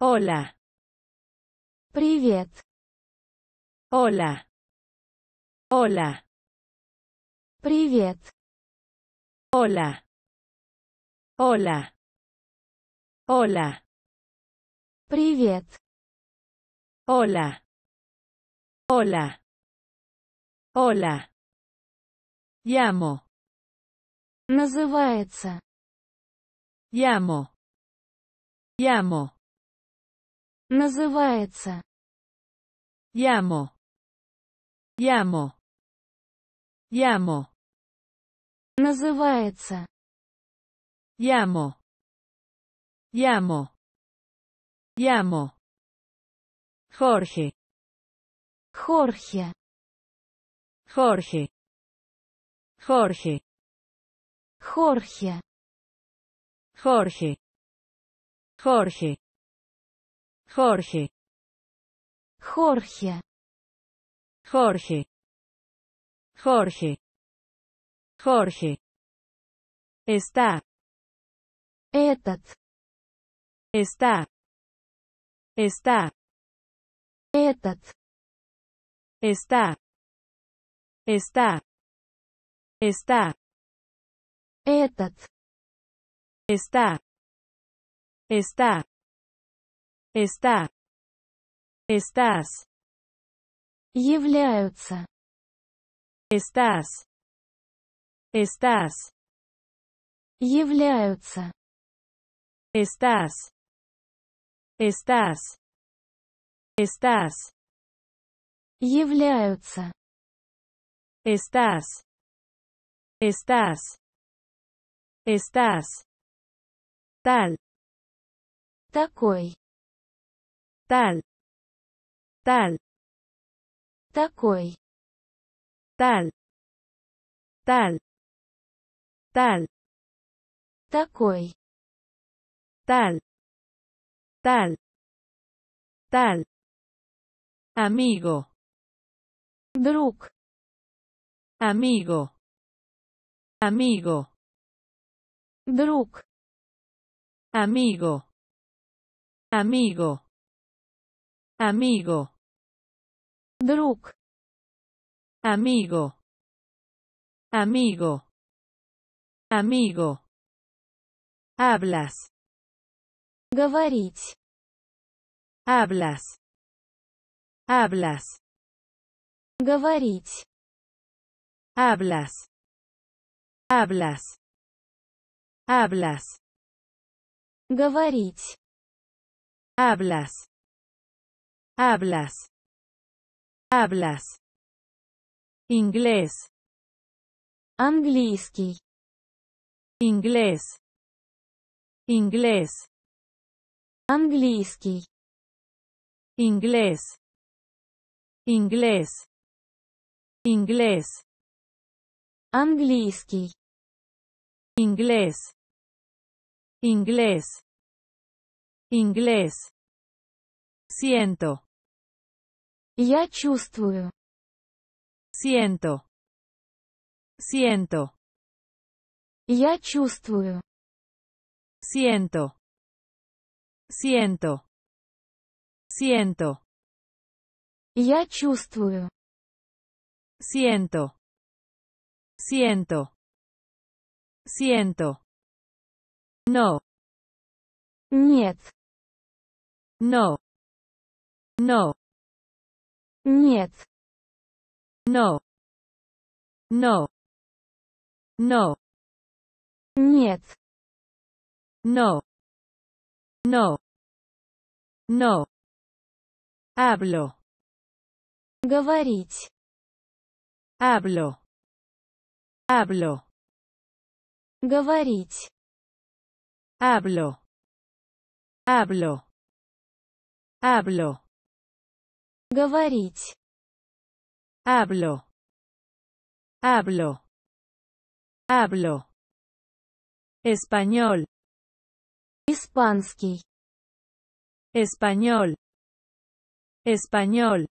Hola. Привет. Hola. Hola. Привет. Hola. Hola. Hola. Привет. Hola. Hola. Hola. Llamo. Называется. Llamo. Llamo. Называется. Ямо. Ямо. Ямо. Называется. Ямо. Ямо. Ямо. Jorge. Jorge. Jorge. Jorge. Jorge. Jorge. Jorge. Jorge. Jorge. Jorge. Jorge. Jorge. Está. Этот. Está. Está. Этот. Está. Está. Está. Этот. Está. Está. Está. Estás. Являются. Estás. Estás. Являются. Estás. Estás. Estás. Являются. Estás. Estás. Estás. Tal. Такой. Tal. Tal. Такой. Tal. Tal. Tal. Такой. Tal. Tal. Tal. Amigo. Друг. Amigo. Amigo. Друг. Amigo. Amigo. Amigo. Друг. Amigo. Amigo. Amigo. Hablas. Говорить. Hablas. Hablas. Говорить. Hablas. Hablas. Hablas. Говорить. Hablas. Hablas. Hablas. Inglés. Английский. Inglés. Inglés. Английский. Inglés. Inglés. Inglés. Английский. Inglés. Inglés. Inglés. Siento. Я чувствую. Siento. Siento. Я чувствую. Siento. Siento. Siento. Я чувствую. Siento. Siento. Siento. No. Нет. No. No. Нет. No. No. No. Нет. No. No. No. Hablo. Говорить. Hablo. Hablo. Говорить. Hablo. Hablo. Hablo. Говорить. Hablo. Hablo. Hablo. Español. Испанский. Español. Español.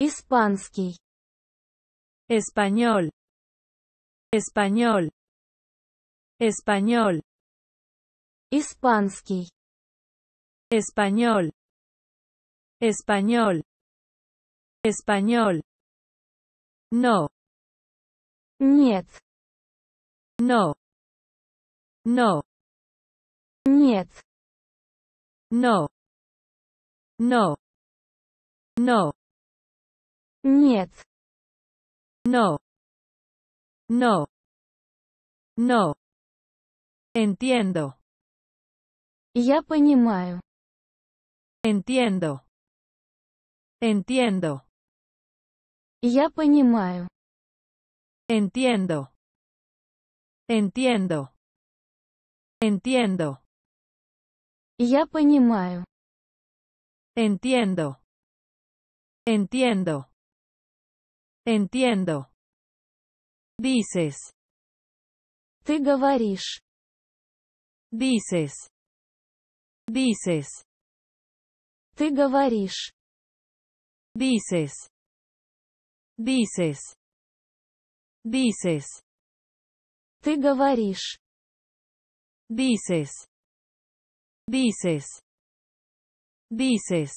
Испанский. Español. Español. Español. Испанский. Español. español, español, no, нет, no, no, нет, no, no, no, нет, no, no, no, entiendo, я понимаю, entiendo, Entiendo. ya понимаю. Entiendo. Entiendo. Entiendo. ya понимаю. Entiendo. Entiendo. Entiendo. Dices. tú говоришь. Dices. Dices. tú говоришь. Dices. Dices. Dices. Ты говоришь. Dices. Dices. Dices.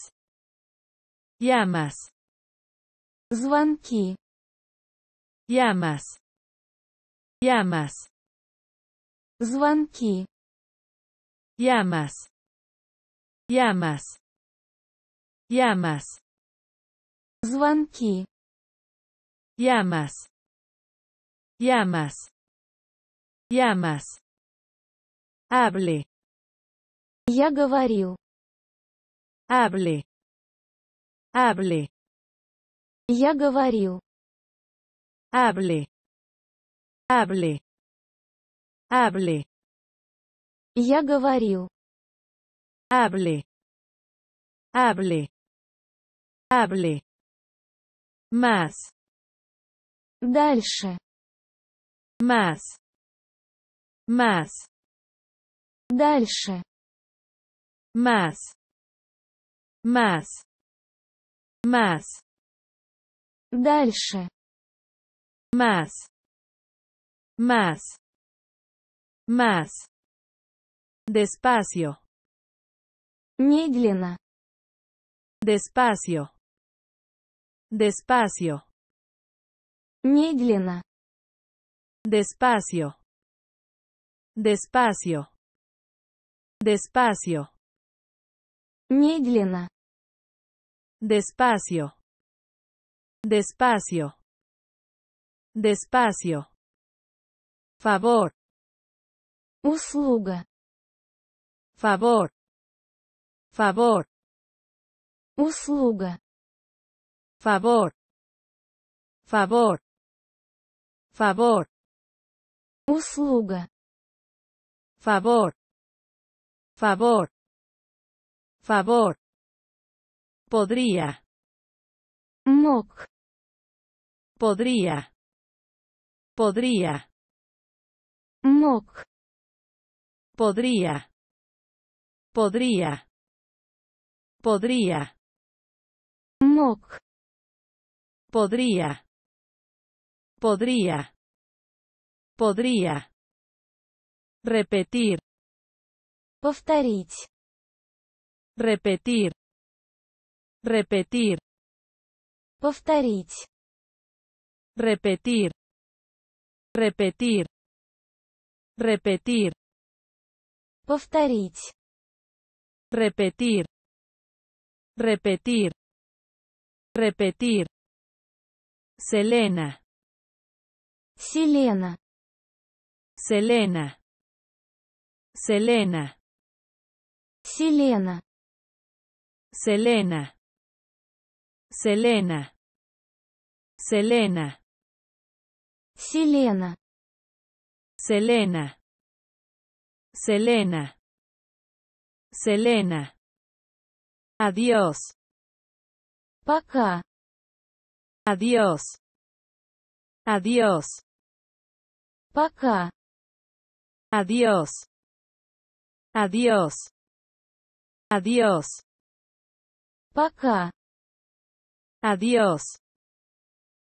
Llamas. Звонки. Llamas. Llamas. Звонки. Llamas. Llamas. Llamas. Звонки. Llamas. Llamas. Llamas. Hable. Я говорил. Hable. Hable. Я говорил. Hable. Hable. Hable. Я говорил. Hable. Hable. Hable. Más. Дальше. Más. Más. Дальше. Más. Más. Más. Дальше. Más. Más. Más. Despacio. Медленно. Despacio. Despacio. Медленно. Despacio. Despacio. Despacio. Медленно. Despacio. Despacio. Despacio. Favor. usluga Favor. Favor. usluga favor, favor, favor. Услуга. Favor. Favor. Favor. Podría. mok Podría. Podría. mok Podría. Podría. Podría. Мог. Podría. Podría. Podría. Repetir. Повторить. Repetir. Repetir. Повторить. Repetir. Repetir. Repetir. Повторить. Repetir. Repetir. Repetir. Selena. Selena, Selena. Selena. Selena. Selena. Selena. Selena. Selena. Selena. Adiós. Пока. Adiós. Adiós. Пока. Adiós. Adiós. Adiós. Пока. Adiós.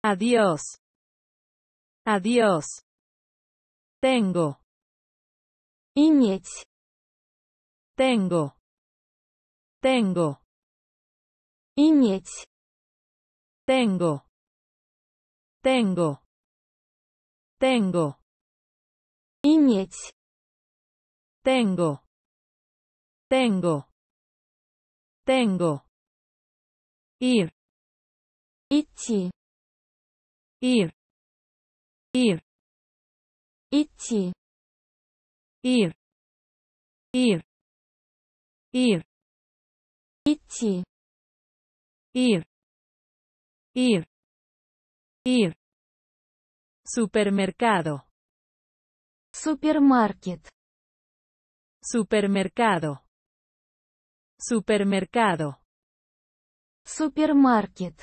Adiós. Adiós. Tengo. Иметь. Tengo. Tengo. Tengo. Tengo. Tengo. Иметь. Tengo. Tengo. Tengo. Ir. Идти. Ir. Ir. Идти. Ir. Ir. Ir. Идти. Ir ir, ir, supermercado, supermarket, supermercado, supermercado, supermarket,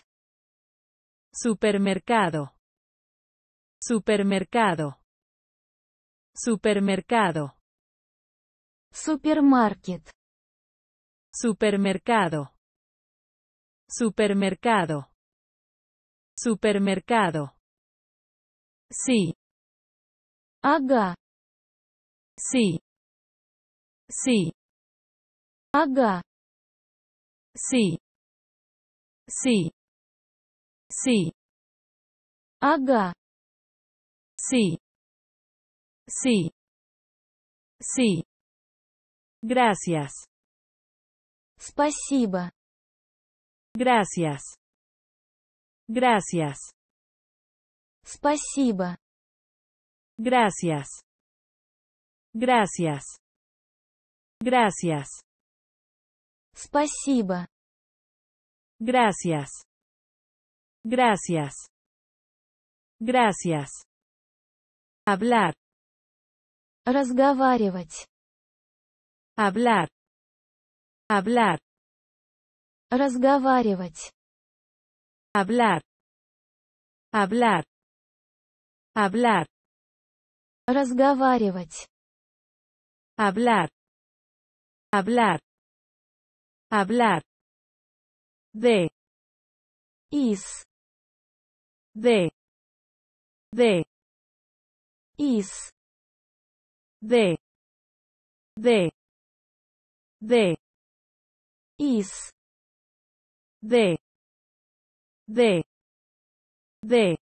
supermercado, supermercado, supermercado, supermarket, supermercado, supermercado Supermercado. Sí. Aga. Sí. Sí. Aga. Sí. Sí. Sí. Aga. Sí. Sí. Sí. Gracias. Спасибо. Gracias. Gracias. Спасибо. Gracias. Gracias. Gracias. Спасибо. Gracias. Gracias. Gracias. Hablar. Разговаривать. Hablar. Hablar. Разговаривать. Hablar. Hablar. Hablar. Разговаривать. Hablar. Hablar. Hablar. De. Из. De. De. Из. De. De. De. Из. De. de de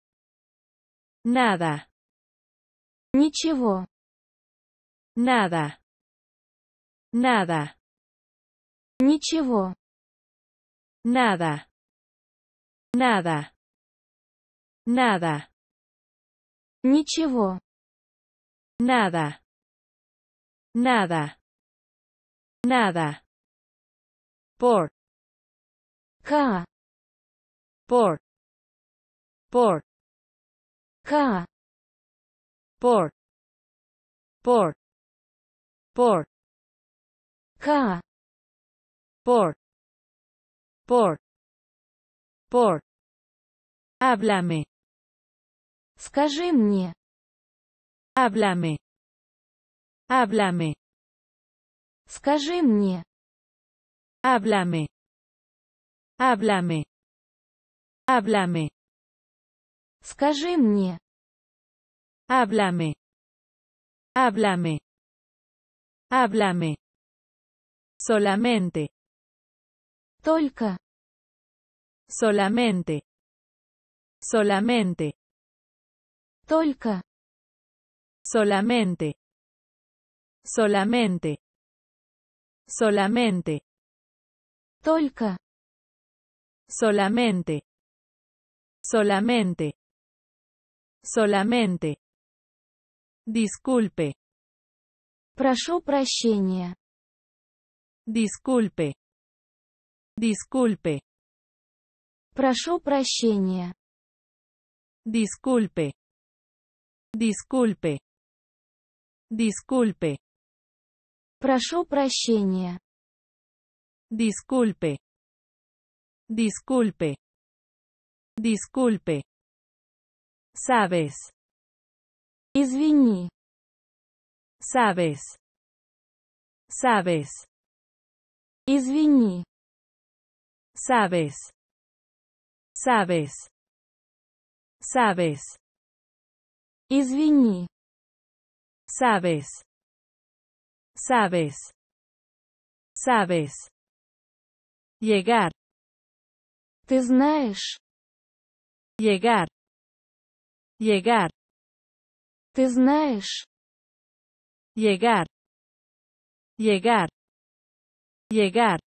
nada ничего nada nada ничего nada nada nada ничего nada nada nada por por por ca por por por ca por por por háblame скажи мне háblame háblame скажи мне háblame háblame Háblame. Скажи мне. Háblame. Háblame. Háblame. Solamente. Tolka. Solamente. Solamente. Tolka. Solamente. Solamente. Solamente. Tolka. Solamente. Solamente. Solamente. Disculpe. Прошу прощения. Disculpe. Disculpe. Прошу прощения. Disculpe. Disculpe. Disculpe. Прошу прощения. Disculpe. Disculpe. Disculpe. Sabes. Извини. Sabes. Sabes. Извини. Sabes. Sabes. Sabes. Извини. Sabes. Sabes. Sabes. Llegar. Te Llegar. Llegar. Ты Llegar. Llegar. Llegar.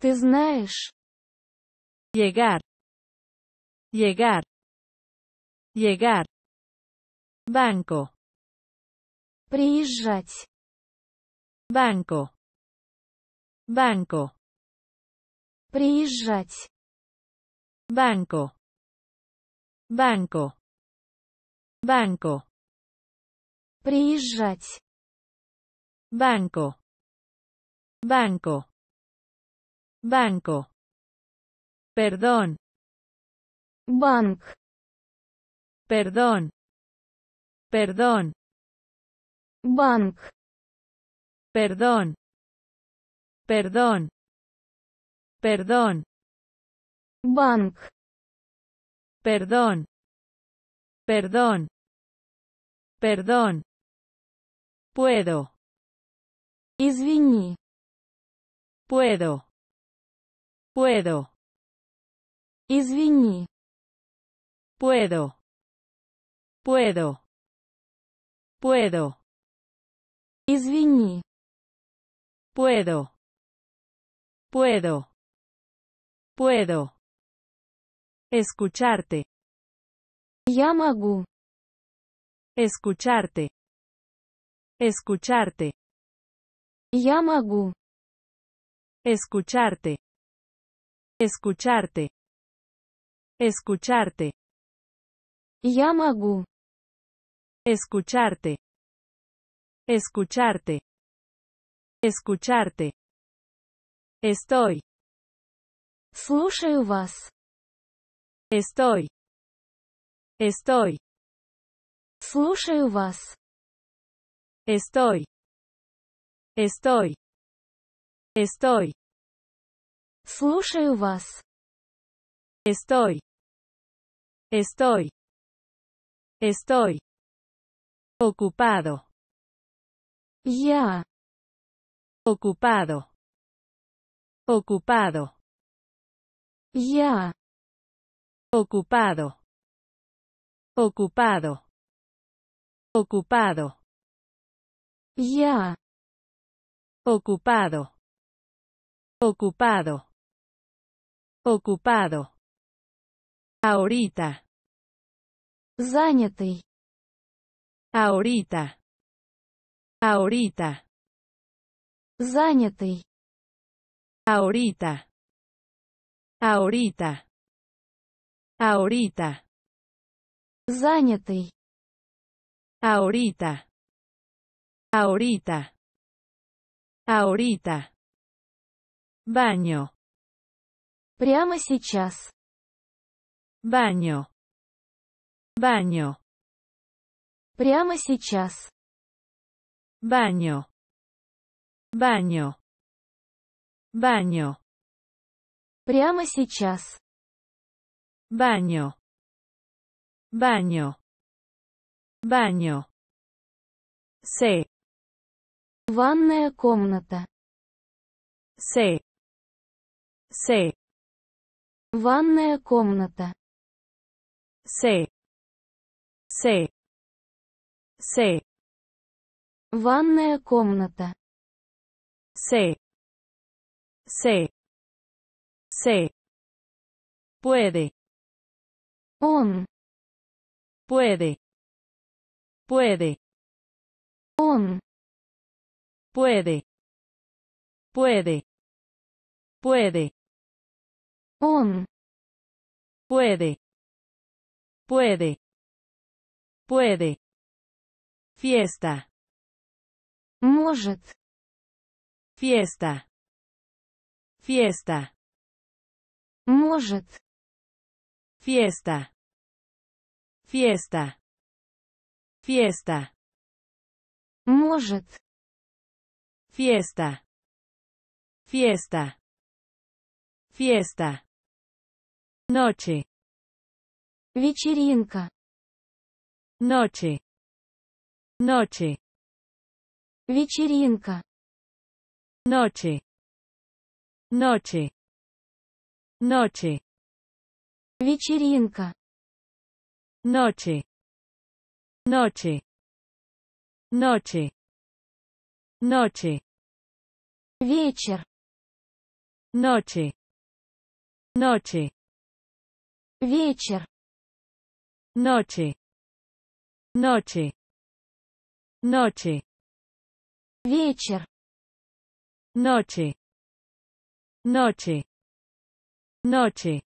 Ты Llegar. Llegar. Llegar. Banco. Приезжать. banco, banco, Приезжать. Banco. Banco. Banco. Приезжать. Banco. Banco. Banco. Perdón. Bank. Perdón. Perdón. Bank. Perdón. Perdón. Perdón. Bank. Perdón. Perdón. Perdón. Puedo. Извини. Puedo. Puedo. Извини. Puedo. Puedo. Puedo. Извини. Puedo. Puedo. Puedo. Escucharte. Я Escucharte. Escucharte. Я Escucharte. Escucharte. Escucharte. Я Escucharte. Escucharte. Escucharte. Estoy. Слушаю вас. Estoy. Estoy. Слушаю вас. Estoy. Estoy. Estoy. Слушаю Estoy. Estoy. Estoy. Ocupado. Ya. Ocupado. Ocupado. Ya ocupado, ocupado, ocupado. Ya, Ocupado. Ocupado. Ocupado. Ahorita. Занятый. Ahorita. Ahorita. Занятый. Ahorita. Ahorita. Ahorita. Занятый. Ahorita. Ahorita. Ahorita. Baño. Прямо сейчас. Baño. Baño. Прямо сейчас. Baño. Baño. Baño. Прямо сейчас. baño, baño, baño. С. Ванная комната. С. С. Ванная комната. С. С. С. Ванная комната. С. С. С. Puede. Un Puede. Puede. un Puede. Puede. Puede. un Puede. Puede. Puede. Fiesta. Может. Fiesta. Fiesta. Может. Fiesta. Fiesta. Fiesta. Может. Fiesta. Fiesta. Fiesta. Noche. Вечеринка. Noche. Noche. Вечеринка. Noche. Noche. Noche. Вечеринка. Ночи. Ночи. Ночи. Ночи. Вечер. Ночи. Ночи. Вечер. Ночи. Ночи. Ночи. Вечер. Ночи. Ночи. Ночи.